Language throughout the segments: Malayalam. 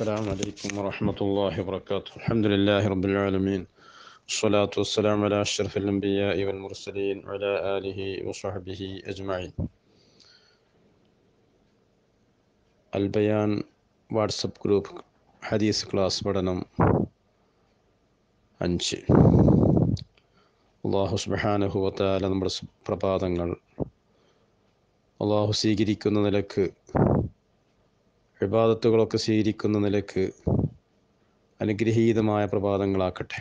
السلام عليكم ورحمة الله وبركاته الحمد لله رب العالمين الصلاة والسلام على أشرف الأنبياء والمرسلين وعلى آله وصحبه أجمعين البيان വാട്സപ്പ് ഗ്രൂപ്പ് ഹദീസ് ക്ലാസ് പഠനം അഞ്ച് അള്ളാഹു സുബാനഹുവത്താല നമ്മുടെ الله سيجري كنا لك വിവാദത്തുകളൊക്കെ സ്വീകരിക്കുന്ന നിലക്ക് അനുഗ്രഹീതമായ പ്രഭാതങ്ങളാക്കട്ടെ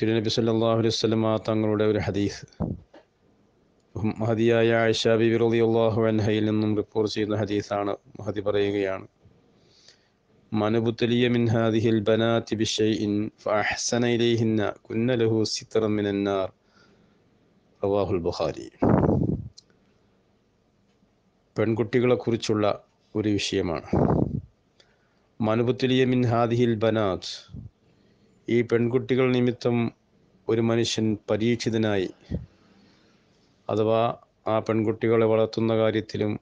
തിരുനബി സല്ലാഹു വസല്ലമ തങ്ങളുടെ ഒരു ഹദീസ് മഹതിയായ ആയിഷ ബിബി റളിയല്ലാഹു അൻഹയിൽ നിന്നും റിപ്പോർട്ട് ചെയ്യുന്ന ഹദീസാണ് മഹതി പറയുകയാണ് മനുബുത്തലിയ മിൻ ഹാദിഹിൽ ബനാതി ബിഷൈഇൻ ഫഅഹ്സന ഇലൈഹിന്ന കുന്ന ലഹു സിത്റൻ മിനന്നാർ റവാഹുൽ ബുഖാരി പെൺകുട്ടികളെക്കുറിച്ചുള്ള ഒരു വിഷയമാണ് മനുപുത്തിലിയ മിൻ ഹാദിഹിൽ ബനാത് ഈ പെൺകുട്ടികൾ നിമിത്തം ഒരു മനുഷ്യൻ പരീക്ഷിതനായി അഥവാ ആ പെൺകുട്ടികളെ വളർത്തുന്ന കാര്യത്തിലും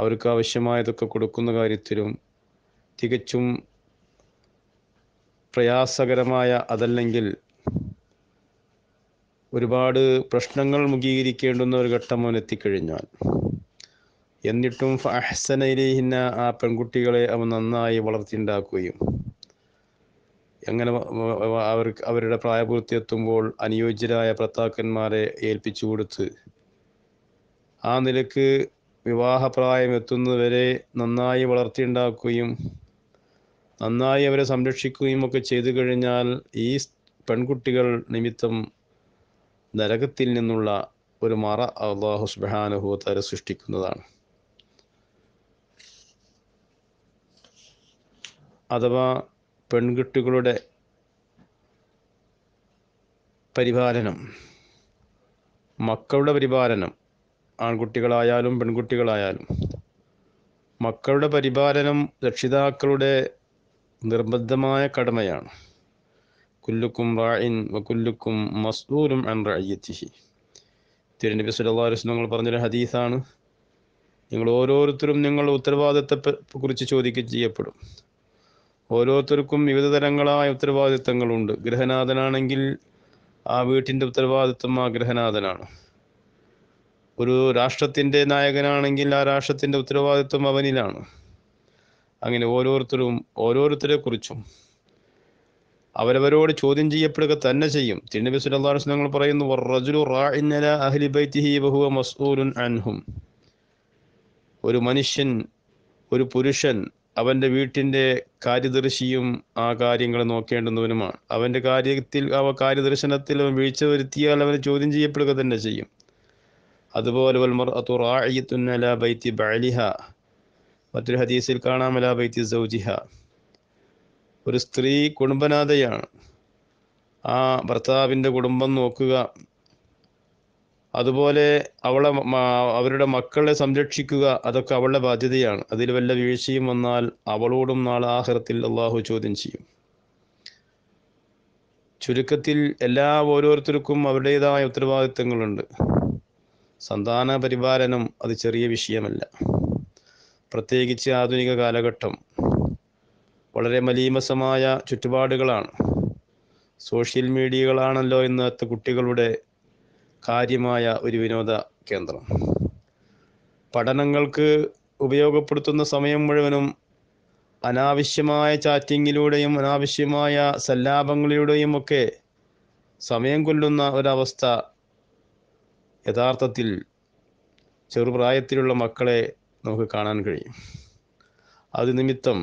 അവർക്ക് ആവശ്യമായതൊക്കെ കൊടുക്കുന്ന കാര്യത്തിലും തികച്ചും പ്രയാസകരമായ അതല്ലെങ്കിൽ ഒരുപാട് പ്രശ്നങ്ങൾ മുഖീകരിക്കേണ്ടുന്ന ഒരു ഘട്ടം അവൻ എത്തിക്കഴിഞ്ഞാൽ എന്നിട്ടും അഹ്സനയിലേഹിന്ന ആ പെൺകുട്ടികളെ അവൻ നന്നായി വളർത്തിണ്ടാക്കുകയും അങ്ങനെ അവർക്ക് അവരുടെ പ്രായപൂർത്തി എത്തുമ്പോൾ അനുയോജ്യരായ ഭർത്താക്കന്മാരെ ഏൽപ്പിച്ചു കൊടുത്ത് ആ നിലക്ക് വിവാഹപ്രായം എത്തുന്നവരെ നന്നായി വളർത്തിണ്ടാക്കുകയും നന്നായി അവരെ സംരക്ഷിക്കുകയും ഒക്കെ ചെയ്തു കഴിഞ്ഞാൽ ഈ പെൺകുട്ടികൾ നിമിത്തം നരകത്തിൽ നിന്നുള്ള ഒരു മറ അള്ളാഹു സുബാനുഭവത്താരെ സൃഷ്ടിക്കുന്നതാണ് അഥവാ പെൺകുട്ടികളുടെ പരിപാലനം മക്കളുടെ പരിപാലനം ആൺകുട്ടികളായാലും പെൺകുട്ടികളായാലും മക്കളുടെ പരിപാലനം രക്ഷിതാക്കളുടെ നിർബന്ധമായ കടമയാണ് കുല്ലുക്കും റായിൻ കുല്ലുക്കും മസ്ദൂരും അൻ റയ്യത്തിഹി തിരുനബി സുല്ലാ പറഞ്ഞൊരു ഹദീസാണ് നിങ്ങൾ ഓരോരുത്തരും നിങ്ങൾ ഉത്തരവാദിത്തത്തെ കുറിച്ച് ചോദിക്കുകയും ചെയ്യപ്പെടും ഓരോരുത്തർക്കും വിവിധ തരങ്ങളായ ഉത്തരവാദിത്തങ്ങളുണ്ട് ഗൃഹനാഥനാണെങ്കിൽ ആ വീട്ടിൻ്റെ ഉത്തരവാദിത്വം ആ ഗൃഹനാഥനാണ് ഒരു രാഷ്ട്രത്തിൻ്റെ നായകനാണെങ്കിൽ ആ രാഷ്ട്രത്തിൻ്റെ ഉത്തരവാദിത്വം അവനിലാണ് അങ്ങനെ ഓരോരുത്തരും ഓരോരുത്തരെ കുറിച്ചും അവരവരോട് ചോദ്യം ചെയ്യപ്പെടുക തന്നെ ചെയ്യും തിരുനബി സുല്ലാ ഞങ്ങൾ പറയുന്നു അഹ്ലി ബൈത്തിഹി മസ്ഊലുൻ അൻഹും ഒരു മനുഷ്യൻ ഒരു പുരുഷൻ അവൻ്റെ വീട്ടിൻ്റെ കാര്യദർശിയും ആ കാര്യങ്ങൾ നോക്കേണ്ടുന്നവനുമാണ് അവൻ്റെ കാര്യത്തിൽ അവ കാര്യദർശനത്തിൽ അവൻ വീഴ്ച വരുത്തിയാൽ അവനെ ചോദ്യം ചെയ്യപ്പെടുക തന്നെ ചെയ്യും അതുപോലെ വൽമർ അത്തുറായിത്തുന്നല ബൈത്തി ബാലിഹ മറ്റൊരു ഹദീസിൽ കാണാം അല ബൈത്തി സൗജിഹ ഒരു സ്ത്രീ കുടുംബനാഥയാണ് ആ ഭർത്താവിൻ്റെ കുടുംബം നോക്കുക അതുപോലെ അവളെ അവരുടെ മക്കളെ സംരക്ഷിക്കുക അതൊക്കെ അവളുടെ ബാധ്യതയാണ് അതിൽ വല്ല വീഴ്ചയും വന്നാൽ അവളോടും നാളെ ആഹ്റത്തിൽ അള്ളാഹു ചോദ്യം ചെയ്യും ചുരുക്കത്തിൽ എല്ലാ ഓരോരുത്തർക്കും അവരുടേതായ ഉത്തരവാദിത്തങ്ങളുണ്ട് സന്താന പരിപാലനം അത് ചെറിയ വിഷയമല്ല പ്രത്യേകിച്ച് ആധുനിക കാലഘട്ടം വളരെ മലീമസമായ ചുറ്റുപാടുകളാണ് സോഷ്യൽ മീഡിയകളാണല്ലോ ഇന്നത്തെ കുട്ടികളുടെ കാര്യമായ ഒരു വിനോദ കേന്ദ്രം പഠനങ്ങൾക്ക് ഉപയോഗപ്പെടുത്തുന്ന സമയം മുഴുവനും അനാവശ്യമായ ചാറ്റിങ്ങിലൂടെയും അനാവശ്യമായ സല്ലാപങ്ങളിലൂടെയും ഒക്കെ സമയം കൊല്ലുന്ന ഒരവസ്ഥ യഥാർത്ഥത്തിൽ ചെറുപ്രായത്തിലുള്ള മക്കളെ നമുക്ക് കാണാൻ കഴിയും അത് നിമിത്തം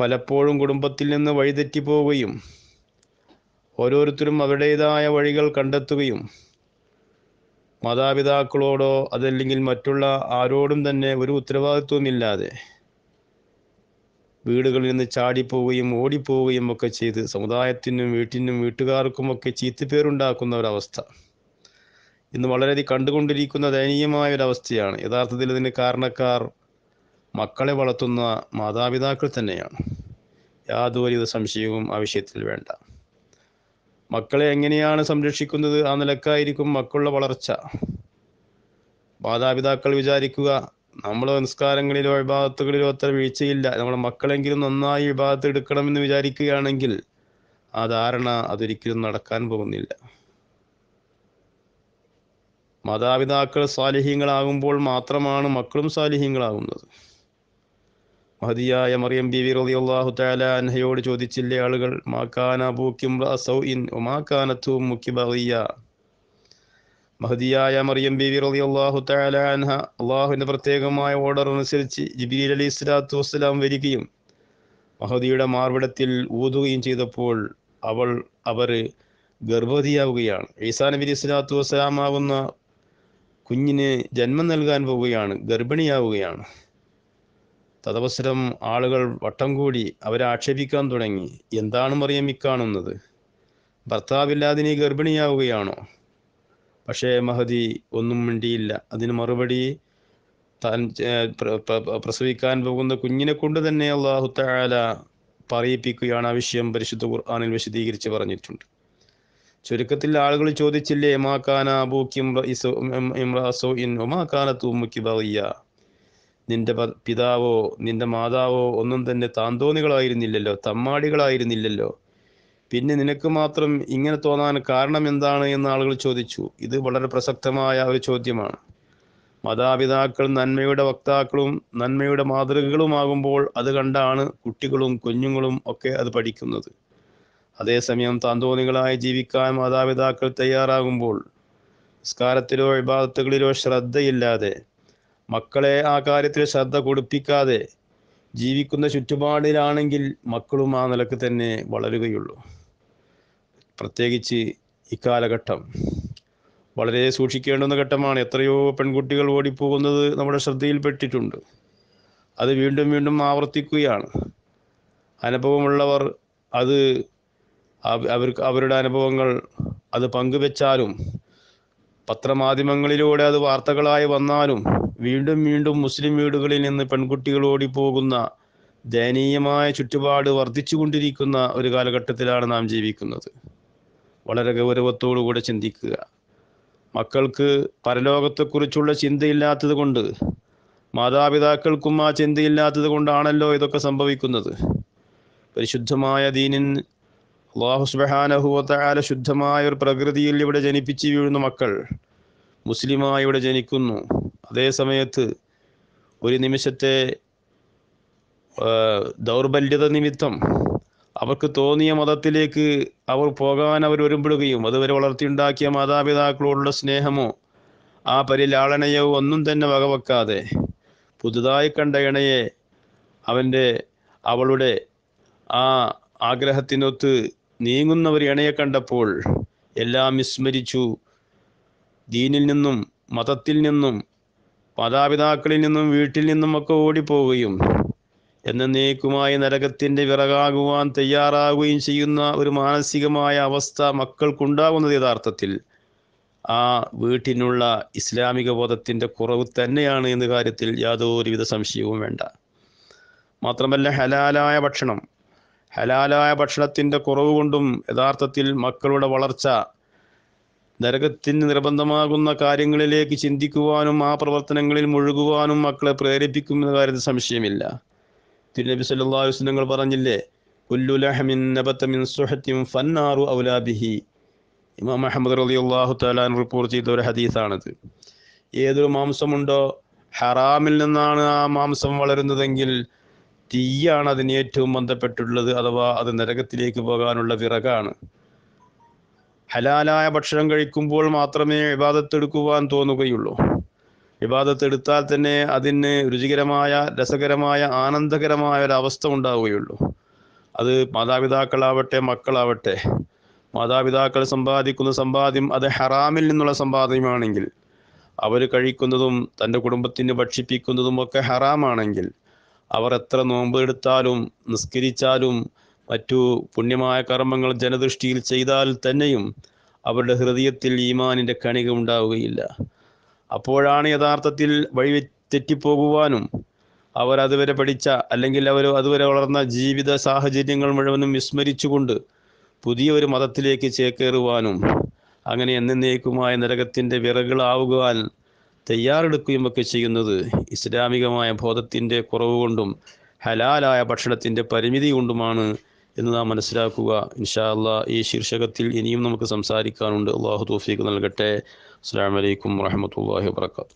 പലപ്പോഴും കുടുംബത്തിൽ നിന്ന് വഴിതെറ്റി പോവുകയും ഓരോരുത്തരും അവരുടേതായ വഴികൾ കണ്ടെത്തുകയും മാതാപിതാക്കളോടോ അതല്ലെങ്കിൽ മറ്റുള്ള ആരോടും തന്നെ ഒരു ഇല്ലാതെ വീടുകളിൽ നിന്ന് ചാടിപ്പോവുകയും ഓടിപ്പോവുകയും ഒക്കെ ചെയ്ത് സമുദായത്തിനും വീട്ടിനും വീട്ടുകാർക്കുമൊക്കെ ചീത്തപ്പേരുണ്ടാക്കുന്ന ഒരവസ്ഥ ഇന്ന് വളരെയധികം കണ്ടുകൊണ്ടിരിക്കുന്ന ദയനീയമായ ഒരവസ്ഥയാണ് യഥാർത്ഥത്തിൽ ഇതിന് കാരണക്കാർ മക്കളെ വളർത്തുന്ന മാതാപിതാക്കൾ തന്നെയാണ് യാതൊരുവിധ സംശയവും ആവശ്യത്തിൽ വേണ്ട മക്കളെ എങ്ങനെയാണ് സംരക്ഷിക്കുന്നത് ആ നിലക്കായിരിക്കും മക്കളുടെ വളർച്ച മാതാപിതാക്കൾ വിചാരിക്കുക നമ്മൾ സംസ്കാരങ്ങളിലോ വിഭാഗത്തുകളിലോ അത്ര വീഴ്ചയില്ല നമ്മുടെ മക്കളെങ്കിലും നന്നായി വിഭാഗത്ത് എടുക്കണമെന്ന് വിചാരിക്കുകയാണെങ്കിൽ ആ ധാരണ അതൊരിക്കലും നടക്കാൻ പോകുന്നില്ല മാതാപിതാക്കൾ സാലിഹ്യങ്ങളാകുമ്പോൾ മാത്രമാണ് മക്കളും സാലിഹ്യങ്ങളാകുന്നത് മഹതിയായ മറിയം ബി വി റളിയല്ലാഹു തആല അൻഹയോട് ചോദിച്ചില്ലേ ആളുകൾ മാക്കാന ബൂക്കിം റസൗഇൻ ഒമാക്കാനത്തു മുക്കിബറിയ മഹതിയായ മറിയം ബി വി റളിയല്ലാഹു തആല അൻഹ അല്ലാഹുവിന്റെ പ്രത്യേകമായ ഓർഡർ അനുസരിച്ച് ജിബ്രീൽ അലി സ്വലാത്തു വസ്സലാം വരികയും മഹദിയുടെ മാർവിടത്തിൽ ഊതുകയും ചെയ്തപ്പോൾ അവൾ അവർ ഗർഭവതിയാവുകയാണ് ഈസാ നബി അലി സ്വലാത്തു വസ്സലാമാവുന്ന കുഞ്ഞിന് ജന്മം നൽകാൻ പോവുകയാണ് ഗർഭിണിയാവുകയാണ് തദവസരം ആളുകൾ വട്ടം കൂടി അവരെ ആക്ഷേപിക്കാൻ തുടങ്ങി എന്താണ് മറിയം ഇക്കാണുന്നത് ഭർത്താവില്ലാതെ നീ ഗർഭിണിയാവുകയാണോ പക്ഷേ മഹതി ഒന്നും മിണ്ടിയില്ല അതിന് മറുപടി താൻ പ്രസവിക്കാൻ പോകുന്ന കുഞ്ഞിനെ കൊണ്ട് തന്നെ അള്ളാഹു താല പറയിപ്പിക്കുകയാണ് ആ വിഷയം പരിശുദ്ധ ഖുർആാനിൽ വിശദീകരിച്ച് പറഞ്ഞിട്ടുണ്ട് ചുരുക്കത്തിൽ ആളുകൾ ചോദിച്ചില്ലേ മാക്കാന ഇമ്രാസോ ഇൻ ഒമാക്കാന തൂമുക്കി ബറിയ നിന്റെ പിതാവോ നിന്റെ മാതാവോ ഒന്നും തന്നെ താന്തോന്നികളായിരുന്നില്ലല്ലോ തമ്മാടികളായിരുന്നില്ലല്ലോ പിന്നെ നിനക്ക് മാത്രം ഇങ്ങനെ തോന്നാൻ കാരണം എന്താണ് എന്ന് ആളുകൾ ചോദിച്ചു ഇത് വളരെ പ്രസക്തമായ ഒരു ചോദ്യമാണ് മാതാപിതാക്കൾ നന്മയുടെ വക്താക്കളും നന്മയുടെ മാതൃകകളുമാകുമ്പോൾ അത് കണ്ടാണ് കുട്ടികളും കുഞ്ഞുങ്ങളും ഒക്കെ അത് പഠിക്കുന്നത് അതേസമയം താന്തോന്നികളായി ജീവിക്കാൻ മാതാപിതാക്കൾ തയ്യാറാകുമ്പോൾ സംസ്കാരത്തിലോ വിഭാഗത്തുകളിലോ ശ്രദ്ധയില്ലാതെ മക്കളെ ആ കാര്യത്തിൽ ശ്രദ്ധ കൊടുപ്പിക്കാതെ ജീവിക്കുന്ന ചുറ്റുപാടിലാണെങ്കിൽ മക്കളും ആ നിലക്ക് തന്നെ വളരുകയുള്ളു പ്രത്യേകിച്ച് ഇക്കാലഘട്ടം വളരെ സൂക്ഷിക്കേണ്ടുന്ന ഘട്ടമാണ് എത്രയോ പെൺകുട്ടികൾ ഓടിപ്പോകുന്നത് നമ്മുടെ ശ്രദ്ധയിൽപ്പെട്ടിട്ടുണ്ട് അത് വീണ്ടും വീണ്ടും ആവർത്തിക്കുകയാണ് അനുഭവമുള്ളവർ അത് അവർക്ക് അവരുടെ അനുഭവങ്ങൾ അത് പങ്കുവെച്ചാലും പത്രമാധ്യമങ്ങളിലൂടെ അത് വാർത്തകളായി വന്നാലും വീണ്ടും വീണ്ടും മുസ്ലിം വീടുകളിൽ നിന്ന് പെൺകുട്ടികൾ ഓടിപ്പോകുന്ന ദയനീയമായ ചുറ്റുപാട് വർദ്ധിച്ചുകൊണ്ടിരിക്കുന്ന ഒരു കാലഘട്ടത്തിലാണ് നാം ജീവിക്കുന്നത് വളരെ ഗൗരവത്തോടുകൂടെ ചിന്തിക്കുക മക്കൾക്ക് പരലോകത്തെക്കുറിച്ചുള്ള ചിന്തയില്ലാത്തത് കൊണ്ട് മാതാപിതാക്കൾക്കും ആ ചിന്തയില്ലാത്തത് കൊണ്ടാണല്ലോ ഇതൊക്കെ സംഭവിക്കുന്നത് പരിശുദ്ധമായ ദീനിൻ അള്ളാഹു ശുദ്ധമായ ഒരു പ്രകൃതിയിൽ ഇവിടെ ജനിപ്പിച്ച് വീഴുന്ന മക്കൾ മുസ്ലിമായി ഇവിടെ ജനിക്കുന്നു അതേ സമയത്ത് ഒരു നിമിഷത്തെ ദൗർബല്യത നിമിത്തം അവർക്ക് തോന്നിയ മതത്തിലേക്ക് അവർ പോകാൻ അവർ ഒരുമ്പിടുകയും അതുവരെ വളർത്തിയുണ്ടാക്കിയ മാതാപിതാക്കളോടുള്ള സ്നേഹമോ ആ പരിലാളനയോ ഒന്നും തന്നെ വകവെക്കാതെ പുതുതായി കണ്ട ഇണയെ അവൻ്റെ അവളുടെ ആ ആഗ്രഹത്തിനൊത്ത് നീങ്ങുന്ന ഒരു ഇണയെ കണ്ടപ്പോൾ എല്ലാം വിസ്മരിച്ചു ദീനിൽ നിന്നും മതത്തിൽ നിന്നും മാതാപിതാക്കളിൽ നിന്നും വീട്ടിൽ നിന്നും ഒക്കെ ഓടിപ്പോവുകയും നീക്കുമായി നരകത്തിൻ്റെ വിറകാകുവാൻ തയ്യാറാകുകയും ചെയ്യുന്ന ഒരു മാനസികമായ അവസ്ഥ മക്കൾക്കുണ്ടാകുന്നത് യഥാർത്ഥത്തിൽ ആ വീട്ടിനുള്ള ഇസ്ലാമിക ബോധത്തിൻ്റെ കുറവ് തന്നെയാണ് എന്ന കാര്യത്തിൽ യാതൊരുവിധ സംശയവും വേണ്ട മാത്രമല്ല ഹലാലായ ഭക്ഷണം ഹലാലായ ഭക്ഷണത്തിൻ്റെ കുറവ് കൊണ്ടും യഥാർത്ഥത്തിൽ മക്കളുടെ വളർച്ച നരകത്തിന് നിർബന്ധമാകുന്ന കാര്യങ്ങളിലേക്ക് ചിന്തിക്കുവാനും ആ പ്രവർത്തനങ്ങളിൽ മുഴുകുവാനും മക്കളെ പ്രേരിപ്പിക്കുമെന്ന കാര്യത്തിൽ സംശയമില്ല തിരുനബി സല്ലാ വസ്ലങ്ങൾ പറഞ്ഞില്ലേ ഔലാബിഹി ഇമാം റിപ്പോർട്ട് ചെയ്ത ഒരു ഹദീസാണത് ഏതൊരു മാംസമുണ്ടോ ഹറാമിൽ നിന്നാണ് ആ മാംസം വളരുന്നതെങ്കിൽ തീയാണ് അതിന് ഏറ്റവും ബന്ധപ്പെട്ടുള്ളത് അഥവാ അത് നരകത്തിലേക്ക് പോകാനുള്ള വിറകാണ് ഹലാലായ ഭക്ഷണം കഴിക്കുമ്പോൾ മാത്രമേ വിവാദത്തെടുക്കുവാൻ തോന്നുകയുള്ളൂ വിവാദത്തെടുത്താൽ തന്നെ അതിന് രുചികരമായ രസകരമായ ആനന്ദകരമായ ഒരു അവസ്ഥ ഉണ്ടാവുകയുള്ളൂ അത് മാതാപിതാക്കളാവട്ടെ മക്കളാവട്ടെ മാതാപിതാക്കൾ സമ്പാദിക്കുന്ന സമ്പാദ്യം അത് ഹറാമിൽ നിന്നുള്ള സമ്പാദ്യമാണെങ്കിൽ അവർ കഴിക്കുന്നതും തൻ്റെ കുടുംബത്തിന് ഭക്ഷിപ്പിക്കുന്നതും ഒക്കെ ഹറാമാണെങ്കിൽ അവർ എത്ര നോമ്പെടുത്താലും നിസ്കരിച്ചാലും മറ്റു പുണ്യമായ കർമ്മങ്ങൾ ജനദൃഷ്ടിയിൽ ചെയ്താൽ തന്നെയും അവരുടെ ഹൃദയത്തിൽ ഈമാനിൻ്റെ കണിക ഉണ്ടാവുകയില്ല അപ്പോഴാണ് യഥാർത്ഥത്തിൽ വഴി തെറ്റിപ്പോകുവാനും അവർ അതുവരെ പഠിച്ച അല്ലെങ്കിൽ അവർ അതുവരെ വളർന്ന ജീവിത സാഹചര്യങ്ങൾ മുഴുവനും വിസ്മരിച്ചുകൊണ്ട് പുതിയ ഒരു മതത്തിലേക്ക് ചേക്കേറുവാനും അങ്ങനെ എന്നേക്കുമായ നരകത്തിൻ്റെ വിറകളാവുകാൻ തയ്യാറെടുക്കുകയും ഒക്കെ ചെയ്യുന്നത് ഇസ്ലാമികമായ ബോധത്തിൻ്റെ കുറവുകൊണ്ടും കൊണ്ടും ഹലാലായ ഭക്ഷണത്തിൻ്റെ പരിമിതി കൊണ്ടുമാണ് എന്ന് നാം മനസ്സിലാക്കുക ഇൻഷാ അല്ലാ ഈ ശീർഷകത്തിൽ ഇനിയും നമുക്ക് സംസാരിക്കാനുണ്ട് അള്ളാഹു തോഫീക്ക് നൽകട്ടെ അസ്സാം വലൈക്കും വാഹമത്തല്ലാഹി വാത്തു